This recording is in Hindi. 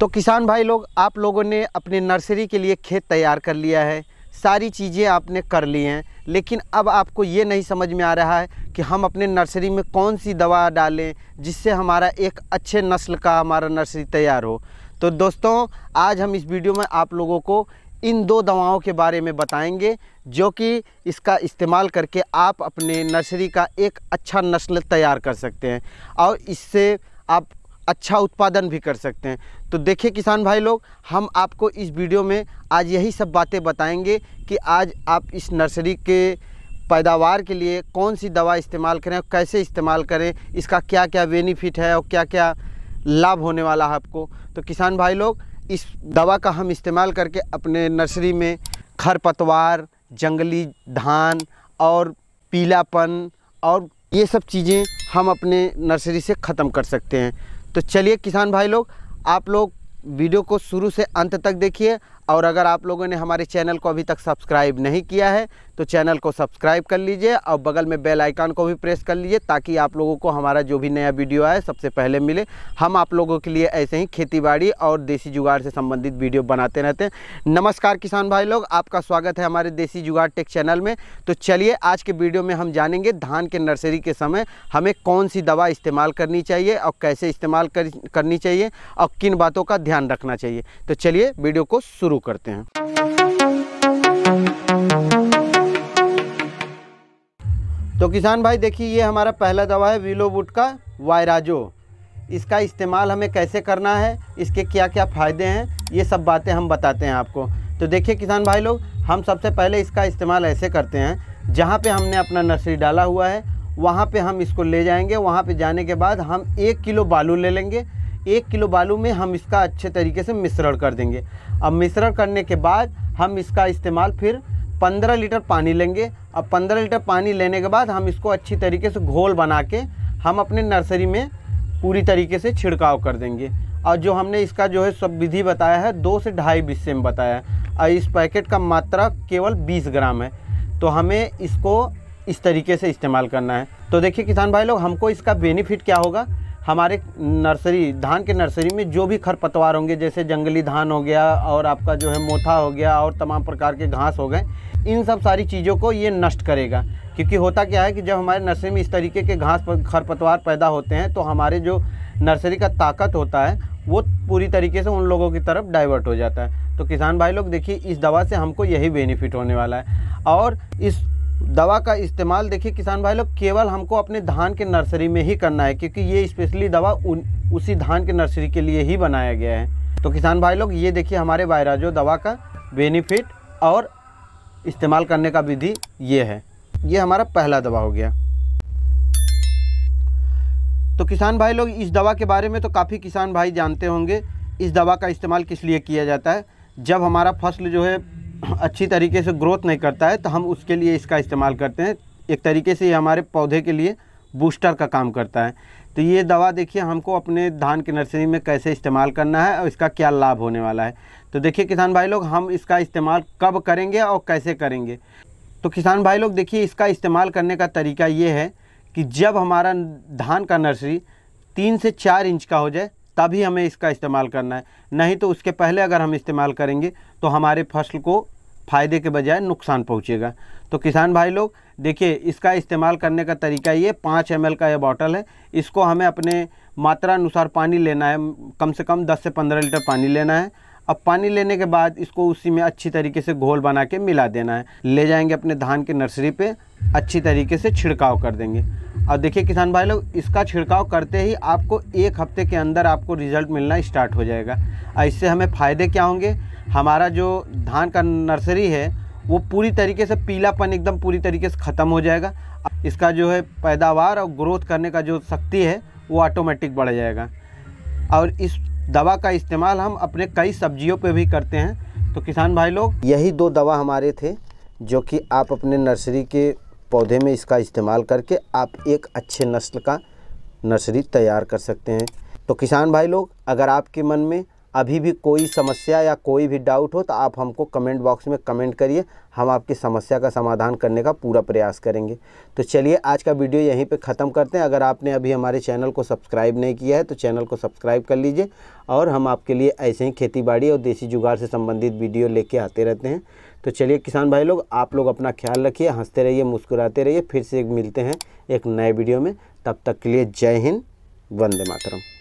तो किसान भाई लोग आप लोगों ने अपने नर्सरी के लिए खेत तैयार कर लिया है सारी चीज़ें आपने कर ली हैं लेकिन अब आपको ये नहीं समझ में आ रहा है कि हम अपने नर्सरी में कौन सी दवा डालें जिससे हमारा एक अच्छे नस्ल का हमारा नर्सरी तैयार हो तो दोस्तों आज हम इस वीडियो में आप लोगों को इन दो दवाओं के बारे में बताएंगे जो कि इसका इस्तेमाल करके आप अपने नर्सरी का एक अच्छा नस्ल तैयार कर सकते हैं और इससे आप अच्छा उत्पादन भी कर सकते हैं तो देखिए किसान भाई लोग हम आपको इस वीडियो में आज यही सब बातें बताएंगे कि आज आप इस नर्सरी के पैदावार के लिए कौन सी दवा इस्तेमाल करें और कैसे इस्तेमाल करें इसका क्या क्या बेनिफिट है और क्या क्या लाभ होने वाला है आपको तो किसान भाई लोग इस दवा का हम इस्तेमाल करके अपने नर्सरी में खरपतवार जंगली धान और पीलापन और ये सब चीज़ें हम अपने नर्सरी से ख़त्म कर सकते हैं तो चलिए किसान भाई लोग आप लोग वीडियो को शुरू से अंत तक देखिए और अगर आप लोगों ने हमारे चैनल को अभी तक सब्सक्राइब नहीं किया है तो चैनल को सब्सक्राइब कर लीजिए और बगल में बेल आइकन को भी प्रेस कर लीजिए ताकि आप लोगों को हमारा जो भी नया वीडियो आए सबसे पहले मिले हम आप लोगों के लिए ऐसे ही खेतीबाड़ी और देसी जुगाड़ से संबंधित वीडियो बनाते रहते हैं नमस्कार किसान भाई लोग आपका स्वागत है हमारे देसी जुगाड़ टेक चैनल में तो चलिए आज के वीडियो में हम जानेंगे धान के नर्सरी के समय हमें कौन सी दवा इस्तेमाल करनी चाहिए और कैसे इस्तेमाल करनी चाहिए और किन बातों का ध्यान रखना चाहिए तो चलिए वीडियो को शुरू शुरू करते हैं तो किसान भाई देखिए ये हमारा पहला दवा है विलो वुड का वायराजो इसका इस्तेमाल हमें कैसे करना है इसके क्या क्या फ़ायदे हैं ये सब बातें हम बताते हैं आपको तो देखिए किसान भाई लोग हम सबसे पहले इसका इस्तेमाल ऐसे करते हैं जहाँ पे हमने अपना नर्सरी डाला हुआ है वहाँ पे हम इसको ले जाएंगे वहाँ पे जाने के बाद हम एक किलो बालू ले लेंगे एक किलो बालू में हम इसका अच्छे तरीके से मिश्रण कर देंगे अब मिश्रण करने के बाद हम इसका इस्तेमाल फिर 15 लीटर पानी लेंगे अब 15 लीटर पानी लेने के बाद हम इसको अच्छी तरीके से घोल बना के हम अपने नर्सरी में पूरी तरीके से छिड़काव कर देंगे और जो हमने इसका जो है सब विधि बताया है दो से ढाई बीस में बताया है और इस पैकेट का मात्रा केवल बीस ग्राम है तो हमें इसको इस तरीके से इस्तेमाल करना है तो देखिए किसान भाई लोग हमको इसका बेनिफिट क्या होगा हमारे नर्सरी धान के नर्सरी में जो भी खरपतवार होंगे जैसे जंगली धान हो गया और आपका जो है मोथा हो गया और तमाम प्रकार के घास हो गए इन सब सारी चीज़ों को ये नष्ट करेगा क्योंकि होता क्या है कि जब हमारे नर्सरी में इस तरीके के घास खरपतवार पैदा होते हैं तो हमारे जो नर्सरी का ताकत होता है वो पूरी तरीके से उन लोगों की तरफ डाइवर्ट हो जाता है तो किसान भाई लोग देखिए इस दवा से हमको यही बेनिफिट होने वाला है और इस दवा का इस्तेमाल देखिए किसान भाई लोग केवल हमको अपने धान के नर्सरी में ही करना है क्योंकि ये स्पेशली दवा उन, उसी धान के नर्सरी के लिए ही बनाया गया है तो किसान भाई लोग ये देखिए हमारे वायराजो दवा का बेनिफिट और इस्तेमाल करने का विधि ये है ये हमारा पहला दवा हो गया तो किसान भाई लोग इस दवा के बारे में तो काफ़ी किसान भाई जानते होंगे इस दवा का इस्तेमाल किस लिए किया जाता है जब हमारा फसल जो है अच्छी तरीके से ग्रोथ नहीं करता है तो हम उसके लिए इसका इस्तेमाल करते हैं एक तरीके से ये हमारे पौधे के लिए बूस्टर का काम करता है तो ये दवा देखिए हमको अपने धान की नर्सरी में कैसे इस्तेमाल करना है और इसका क्या लाभ होने वाला है तो देखिए किसान भाई लोग हम इसका इस्तेमाल कब करेंगे और कैसे करेंगे तो किसान भाई लोग देखिए इसका इस्तेमाल करने का तरीका ये है कि जब हमारा धान का नर्सरी तीन से चार इंच का हो जाए तभी हमें इसका इस्तेमाल करना है नहीं तो उसके पहले अगर हम इस्तेमाल करेंगे तो हमारे फसल को फ़ायदे के बजाय नुकसान पहुँचेगा तो किसान भाई लोग देखिए इसका इस्तेमाल करने का तरीका ये पाँच एम का यह बॉटल है इसको हमें अपने मात्रा अनुसार पानी लेना है कम से कम दस से पंद्रह लीटर पानी लेना है अब पानी लेने के बाद इसको उसी में अच्छी तरीके से घोल बना के मिला देना है ले जाएंगे अपने धान के नर्सरी पे अच्छी तरीके से छिड़काव कर देंगे और देखिए किसान भाई लोग इसका छिड़काव करते ही आपको एक हफ्ते के अंदर आपको रिज़ल्ट मिलना स्टार्ट हो जाएगा और इससे हमें फ़ायदे क्या होंगे हमारा जो धान का नर्सरी है वो पूरी तरीके से पीलापन एकदम पूरी तरीके से ख़त्म हो जाएगा इसका जो है पैदावार और ग्रोथ करने का जो शक्ति है वो ऑटोमेटिक बढ़ जाएगा और इस दवा का इस्तेमाल हम अपने कई सब्जियों पे भी करते हैं तो किसान भाई लोग यही दो दवा हमारे थे जो कि आप अपने नर्सरी के पौधे में इसका इस्तेमाल करके आप एक अच्छे नस्ल का नर्सरी तैयार कर सकते हैं तो किसान भाई लोग अगर आपके मन में अभी भी कोई समस्या या कोई भी डाउट हो तो आप हमको कमेंट बॉक्स में कमेंट करिए हम आपकी समस्या का समाधान करने का पूरा प्रयास करेंगे तो चलिए आज का वीडियो यहीं पे ख़त्म करते हैं अगर आपने अभी हमारे चैनल को सब्सक्राइब नहीं किया है तो चैनल को सब्सक्राइब कर लीजिए और हम आपके लिए ऐसे ही खेती और देसी जुगाड़ से संबंधित वीडियो लेके आते रहते हैं तो चलिए किसान भाई लोग आप लोग अपना ख्याल रखिए हंसते रहिए मुस्कुराते रहिए फिर से मिलते हैं एक नए वीडियो में तब तक के लिए जय हिंद वंदे मातरम